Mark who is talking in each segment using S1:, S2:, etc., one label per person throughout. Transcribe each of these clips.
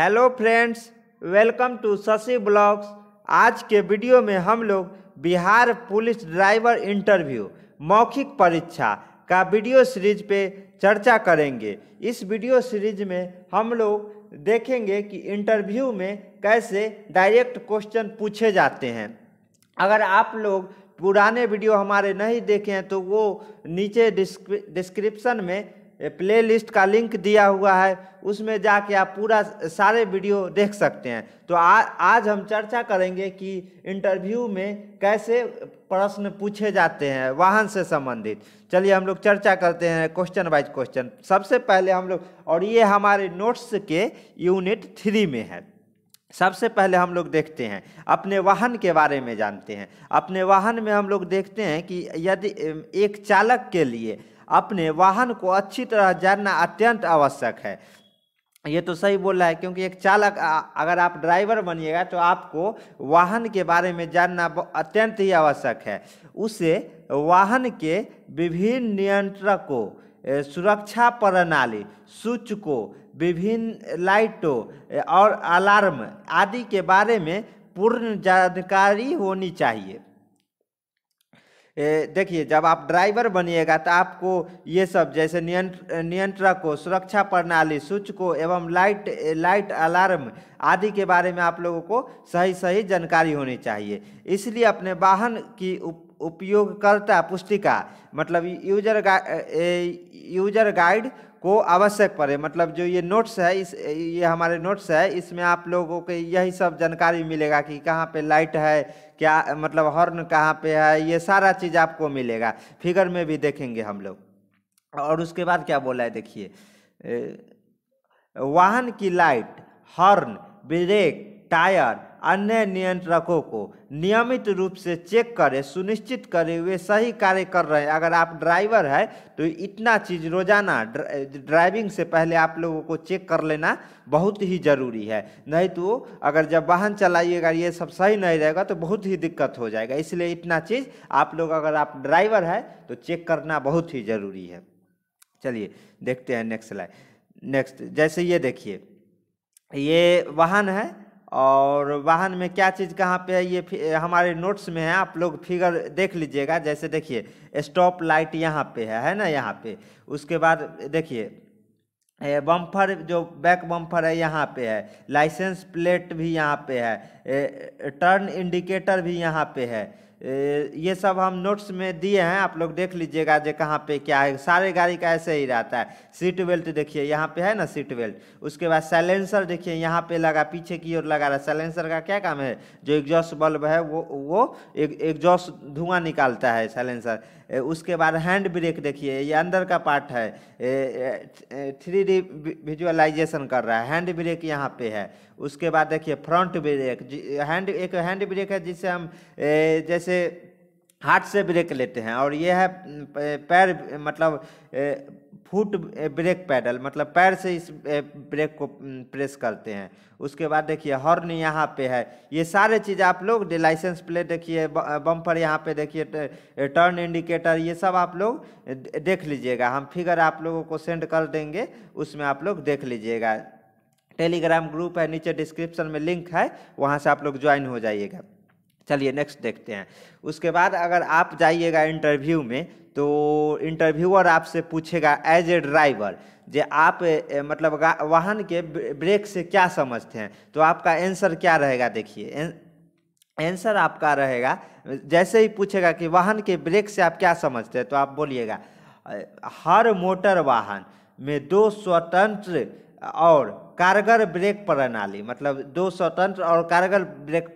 S1: hello friends welcome to Shashi blogs आज के video में हम लोग बिहार पुलिस ड्राइवर इंटरव्यू मौखिक परीक्षा का वीडियो सीरीज पे चर्चा करेंगे इस वीडियो सीरीज में हम लोग देखेंगे कि इंटरव्यू में कैसे डायरेक्ट क्वेश्चन पूछे जाते हैं अगर आप लोग पुराने वीडियो हमारे नहीं देखे हैं तो वो नीचे डिस्क्रिप्शन में प्ले लिस्ट का लिंक दिया हुआ है उसमें जाके आप पूरा सारे वीडियो देख सकते हैं तो आ, आज हम चर्चा करेंगे कि इंटरव्यू में कैसे प्रश्न पूछे जाते हैं वाहन से संबंधित चलिए हम लोग चर्चा करते हैं क्वेश्चन वाइज क्वेश्चन सबसे पहले हम लोग और ये हमारे नोट्स के यूनिट थ्री में है सबसे पहले हम लोग देखते हैं अपने वाहन के बारे में जानते हैं अपने वाहन में हम लोग देखते हैं कि यदि एक चालक के लिए अपने वाहन को अच्छी तरह जानना अत्यंत आवश्यक है ये तो सही बोल रहा है क्योंकि एक चालक अगर आप ड्राइवर बनिएगा तो आपको वाहन के बारे में जानना अत्यंत ही आवश्यक है उसे वाहन के विभिन्न नियंत्रकों सुरक्षा प्रणाली सूच को विभिन्न लाइटों और अलार्म आदि के बारे में पूर्ण जानकारी होनी चाहिए देखिए जब आप ड्राइवर बनिएगा तो आपको ये सब जैसे नियंत्रक को सुरक्षा प्रणाली स्विच को एवं लाइट लाइट अलार्म आदि के बारे में आप लोगों को सही सही जानकारी होनी चाहिए इसलिए अपने वाहन की उप, उपयोगकर्ता पुस्तिका मतलब यूजर गा, यूजर गाइड को आवश्यक पड़े मतलब जो ये नोट्स है इस ये हमारे नोट्स है इसमें आप लोगों के यही सब जानकारी मिलेगा कि कहाँ पे लाइट है क्या मतलब हॉर्न कहाँ पे है ये सारा चीज़ आपको मिलेगा फिगर में भी देखेंगे हम लोग और उसके बाद क्या बोला है देखिए वाहन की लाइट हॉर्न ब्रेक टायर अन्य नियंत्रकों को नियमित रूप से चेक करें सुनिश्चित करें वे सही कार्य कर रहे हैं अगर आप ड्राइवर है तो इतना चीज़ रोजाना ड्राइविंग से पहले आप लोगों को चेक कर लेना बहुत ही ज़रूरी है नहीं तो अगर जब वाहन चलाइएगा ये सब सही नहीं रहेगा तो बहुत ही दिक्कत हो जाएगा इसलिए इतना चीज़ आप लोग अगर आप ड्राइवर है तो चेक करना बहुत ही ज़रूरी है चलिए देखते हैं नेक्स्ट लाइन नेक्स्ट जैसे ये देखिए ये वाहन है और वाहन में क्या चीज़ कहाँ पे है ये हमारे नोट्स में है आप लोग फिगर देख लीजिएगा जैसे देखिए स्टॉप लाइट यहाँ पे है है ना यहाँ पे उसके बाद देखिए बम्फर जो बैक बम्फर है यहाँ पे है लाइसेंस प्लेट भी यहाँ पे है टर्न इंडिकेटर भी यहाँ पे है ये सब हम नोट्स में दिए हैं आप लोग देख लीजिएगा जो कहाँ पे क्या है सारे गाड़ी का ऐसे ही रहता है सीट बेल्ट देखिए यहाँ पे है ना सीट बेल्ट उसके बाद सैलेंसर देखिए यहाँ पे लगा पीछे की ओर लगा रहा है सैलेंसर का क्या काम है जो एग्जॉस्ट बल्ब है वो वो एग्जॉस्ट धुआं निकालता है सैलेंसर उसके बाद हैंड ब्रेक देखिए ये अंदर का पार्ट है थ्री डी विजुअलाइजेशन कर रहा है हैंड ब्रेक यहाँ पे है उसके बाद देखिए फ्रंट ब्रेक हैंड एक हैंड ब्रेक है जिससे हम जैसे हाथ से ब्रेक लेते हैं और यह है पैर मतलब फुट ब्रेक पैडल मतलब पैर से इस ब्रेक को प्रेस करते हैं उसके बाद देखिए हॉर्न यहाँ पे है ये सारे चीज़ आप लोग लाइसेंस प्लेट देखिए बम्पर यहाँ पे देखिए टर्न इंडिकेटर ये सब आप लोग देख लीजिएगा हम फिगर आप लोगों को सेंड कर देंगे उसमें आप लोग देख लीजिएगा टेलीग्राम ग्रुप है नीचे डिस्क्रिप्शन में लिंक है वहाँ से आप लोग ज्वाइन हो जाइएगा चलिए नेक्स्ट देखते हैं उसके बाद अगर आप जाइएगा इंटरव्यू में तो इंटरव्यूअर आपसे पूछेगा एज ए ड्राइवर जे आप मतलब वाहन के ब्रेक से क्या समझते हैं तो आपका आंसर क्या रहेगा देखिए आंसर आपका रहेगा जैसे ही पूछेगा कि वाहन के ब्रेक से आप क्या समझते हैं तो आप बोलिएगा हर मोटर वाहन में दो स्वतंत्र और कारगर ब्रेक प्रणाली मतलब दो स्वतंत्र और कारगर ब्रेक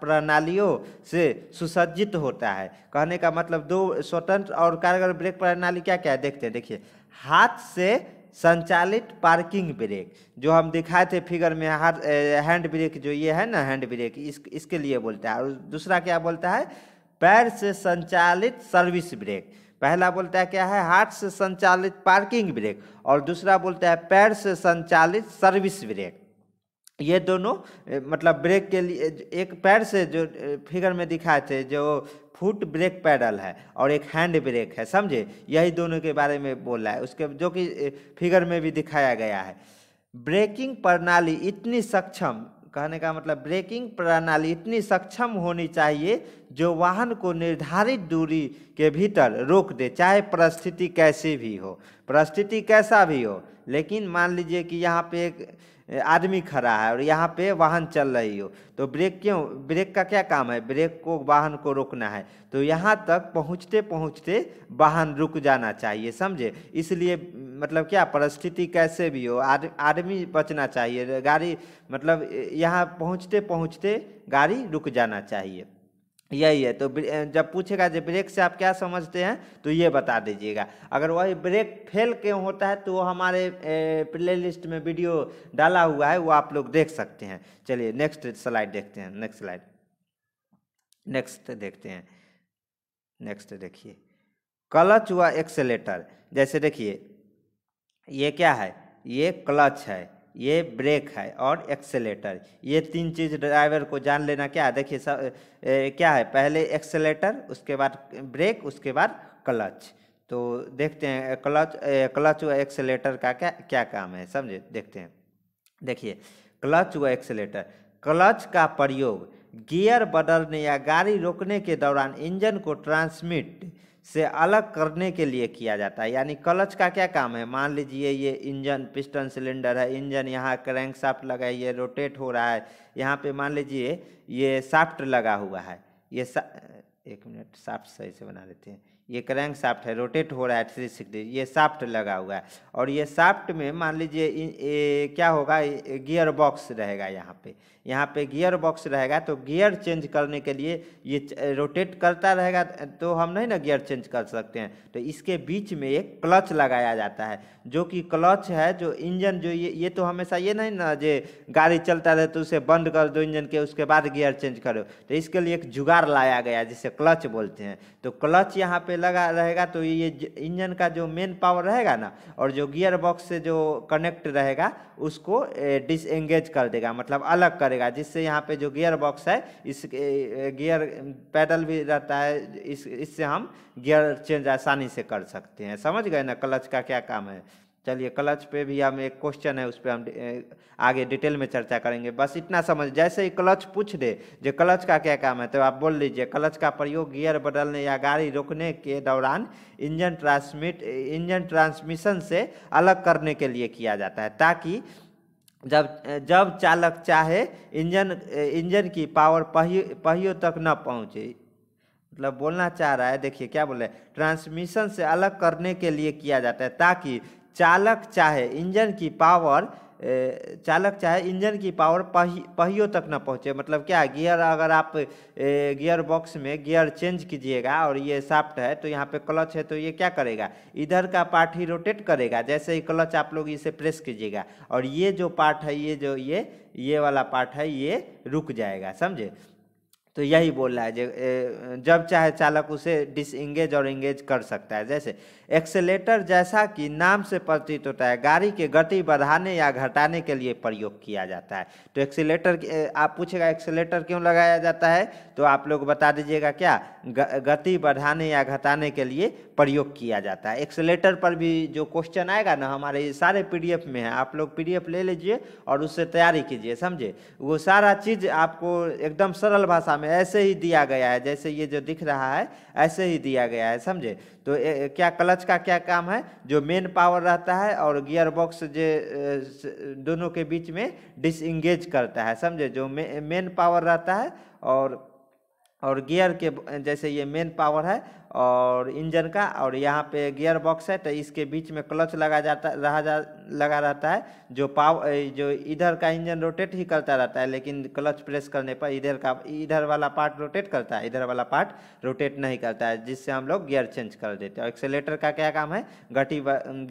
S1: प्रणालियों से सुसज्जित होता है कहने का मतलब दो स्वतंत्र और कारगर ब्रेक प्रणाली क्या क्या है देखते हैं देखिए हाथ से संचालित पार्किंग ब्रेक जो हम दिखाए थे फिगर में हाथ हैंड ब्रेक जो ये है ना हैंड ब्रेक इस, इसके लिए बोलता है और दूसरा क्या बोलता है पैर से संचालित सर्विस ब्रेक पहला बोलता है क्या है हाथ से संचालित पार्किंग ब्रेक और दूसरा बोलता है पैर से संचालित सर्विस ब्रेक ये दोनों मतलब ब्रेक के लिए एक पैर से जो फिगर में दिखाए थे जो फुट ब्रेक पैडल है और एक हैंड ब्रेक है समझे यही दोनों के बारे में बोला है उसके जो कि फिगर में भी दिखाया गया है ब्रेकिंग प्रणाली इतनी सक्षम कहने का मतलब ब्रेकिंग प्रणाली इतनी सक्षम होनी चाहिए जो वाहन को निर्धारित दूरी के भीतर रोक दे चाहे परिस्थिति कैसी भी हो परिस्थिति कैसा भी हो लेकिन मान लीजिए कि यहाँ पे एक आदमी खड़ा है और यहाँ पे वाहन चल रही हो तो ब्रेक क्यों ब्रेक का क्या काम है ब्रेक को वाहन को रोकना है तो यहाँ तक पहुँचते पहुँचते वाहन रुक जाना चाहिए समझे इसलिए मतलब क्या परिस्थिति कैसे भी हो आदमी बचना चाहिए गाड़ी मतलब यहाँ पहुँचते पहुँचते गाड़ी रुक जाना चाहिए यही है तो जब पूछेगा जो ब्रेक से आप क्या समझते हैं तो ये बता दीजिएगा अगर वही ब्रेक फेल क्यों होता है तो वो हमारे प्लेलिस्ट में वीडियो डाला हुआ है वो आप लोग देख सकते हैं चलिए नेक्स्ट स्लाइड देखते हैं नेक्स्ट स्लाइड नेक्स्ट देखते हैं नेक्स्ट देखिए क्लच व एक्सेलेटर जैसे देखिए ये क्या है ये क्लच है ये ब्रेक है और एक्सेलेटर ये तीन चीज़ ड्राइवर को जान लेना क्या है देखिए सब क्या है पहले एक्सेलेटर उसके बाद ब्रेक उसके बाद क्लच तो देखते हैं क्लच क्लच व एक्सेलेटर का क्या क्या काम है समझे देखते हैं देखिए क्लच व एक्सेलेटर क्लच का प्रयोग गियर बदलने या गाड़ी रोकने के दौरान इंजन को ट्रांसमिट से अलग करने के लिए किया जाता है यानी क्लच का क्या काम है मान लीजिए ये इंजन पिस्टन सिलेंडर है इंजन यहाँ क्रैंक साफ्ट लगा है ये रोटेट हो रहा है यहाँ पे मान लीजिए ये साफ्ट लगा हुआ है ये सा... एक मिनट साफ्ट सही से बना लेते हैं ये क्रैंक साफ्ट है रोटेट हो रहा है थ्री सिक्सटी ये साफ्ट लगा हुआ है और ये साफ्ट में मान लीजिए क्या होगा गियर बॉक्स रहेगा यहाँ पे यहाँ पे गियर बॉक्स रहेगा तो गियर चेंज करने के लिए ये रोटेट करता रहेगा तो हम नहीं ना गियर चेंज कर सकते हैं तो इसके बीच में एक क्लच लगाया जाता है जो कि क्लच है जो इंजन जो ये ये तो हमेशा ये नहीं ना जे गाड़ी चलता रहे तो उसे बंद कर दो इंजन के उसके बाद गियर चेंज करो तो इसके लिए एक जुगाड़ लाया गया जिसे क्लच बोलते हैं तो क्लच यहाँ पे लगा रहेगा तो ये इंजन का जो मेन पावर रहेगा ना और जो गियर बॉक्स से जो कनेक्ट रहेगा उसको डिसएंगेज कर देगा मतलब अलग करेगा जिससे यहाँ पे जो गियर बॉक्स है इस गियर पैडल भी रहता है इस इससे हम गियर चेंज आसानी से कर सकते हैं समझ गए ना क्लच का क्या काम है चलिए क्लच पे भी हम एक क्वेश्चन है उस पर हम आगे डिटेल में चर्चा करेंगे बस इतना समझ जैसे ही क्लच पूछ दे जो क्लच का क्या काम है तो आप बोल लीजिए क्लच का प्रयोग गियर बदलने या गाड़ी रोकने के दौरान इंजन ट्रांसमिट इंजन ट्रांसमिशन से अलग करने के लिए किया जाता है ताकि जब जब चालक चाहे इंजन इंजन की पावर पहियो पहियों तक न पहुँचे मतलब बोलना चाह रहा है देखिए क्या बोल रहे ट्रांसमिशन से अलग करने के लिए किया जाता है ताकि चालक चाहे इंजन की पावर चालक चाहे इंजन की पावर पही पहियों तक ना पहुँचे मतलब क्या गियर अगर आप गियर बॉक्स में गियर चेंज कीजिएगा और ये साफ्ट है तो यहाँ पे क्लच है तो ये क्या करेगा इधर का पार्ट ही रोटेट करेगा जैसे ही क्लच आप लोग इसे प्रेस कीजिएगा और ये जो पार्ट है ये जो ये ये वाला पार्ट है ये रुक जाएगा समझे तो यही बोल रहा है जब चाहे चालक उसे डिसंगेज और इंगेज कर सकता है जैसे एक्सेलेटर जैसा कि नाम से प्रतीत होता है गाड़ी के गति बढ़ाने या घटाने के लिए प्रयोग किया जाता है तो एक्सेलेटर आप पूछेगा एक्सेलेटर क्यों लगाया जाता है तो आप लोग बता दीजिएगा क्या गति बढ़ाने या घटाने के लिए प्रयोग किया जाता है एक्सेलेटर पर भी जो क्वेश्चन आएगा ना हमारे सारे पी में है आप लोग पी ले लीजिए और उससे तैयारी कीजिए समझे वो सारा चीज़ आपको एकदम सरल भाषा में में ऐसे ही दिया गया है जैसे ये जो दिख रहा है ऐसे ही दिया गया है समझे तो ए, क्या क्लच का क्या काम है जो मेन पावर रहता है और गियर बॉक्स जो दोनों के बीच में डिसंगेज करता है समझे जो मेन पावर रहता है और और गियर के जैसे ये मेन पावर है और इंजन का और यहाँ पे गियर बॉक्स है तो इसके बीच में क्लच लगा जाता रहा जा लगा रहता है जो पाव जो इधर का इंजन रोटेट ही करता रहता है लेकिन क्लच प्रेस करने पर इधर का इधर वाला पार्ट रोटेट करता है इधर वाला पार्ट रोटेट नहीं करता है जिससे हम लोग गियर चेंज कर देते हैं और एक्सेलेटर का क्या काम है गति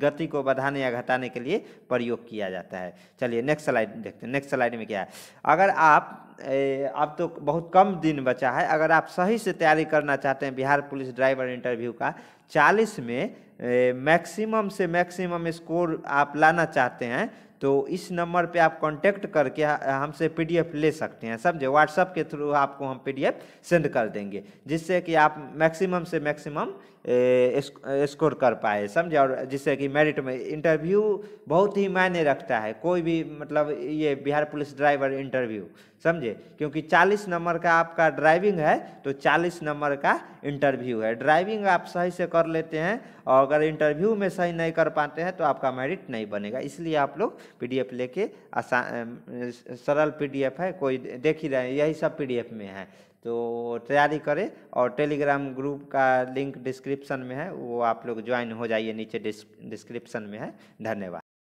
S1: गति को बढ़ाने या घटाने के लिए प्रयोग किया जाता है चलिए नेक्स्ट स्लाइड देखते हैं नेक्स्ट स्लाइड में क्या है अगर आप अब तो बहुत कम दिन बचा है अगर आप सही से तैयारी करना चाहते हैं Bihar police drive driver interview का चालीस में मैक्सिमम से मैक्सिमम स्कोर आप लाना चाहते हैं तो इस नंबर पे आप कांटेक्ट करके हमसे पीडीएफ ले सकते हैं समझे व्हाट्सअप के थ्रू आपको हम पीडीएफ सेंड कर देंगे जिससे कि आप मैक्सिमम से मैक्सिमम स्कोर कर पाए समझे और जिससे कि मेरिट में इंटरव्यू बहुत ही मायने रखता है कोई भी मतलब ये बिहार पुलिस ड्राइवर इंटरव्यू समझे क्योंकि 40 नंबर का आपका ड्राइविंग है तो 40 नंबर का इंटरव्यू है ड्राइविंग आप सही से कर लेते हैं और अगर इंटरव्यू में सही नहीं कर पाते हैं तो आपका मेरिट नहीं बनेगा इसलिए आप लोग पीडीएफ लेके आसान सरल पीडीएफ है कोई देख ही रहे हैं यही सब पीडीएफ में है तो तैयारी करें और टेलीग्राम ग्रुप का लिंक डिस्क्रिप्शन में है वो आप लोग ज्वाइन हो जाइए नीचे डिस्क्रिप्शन में है धन्यवाद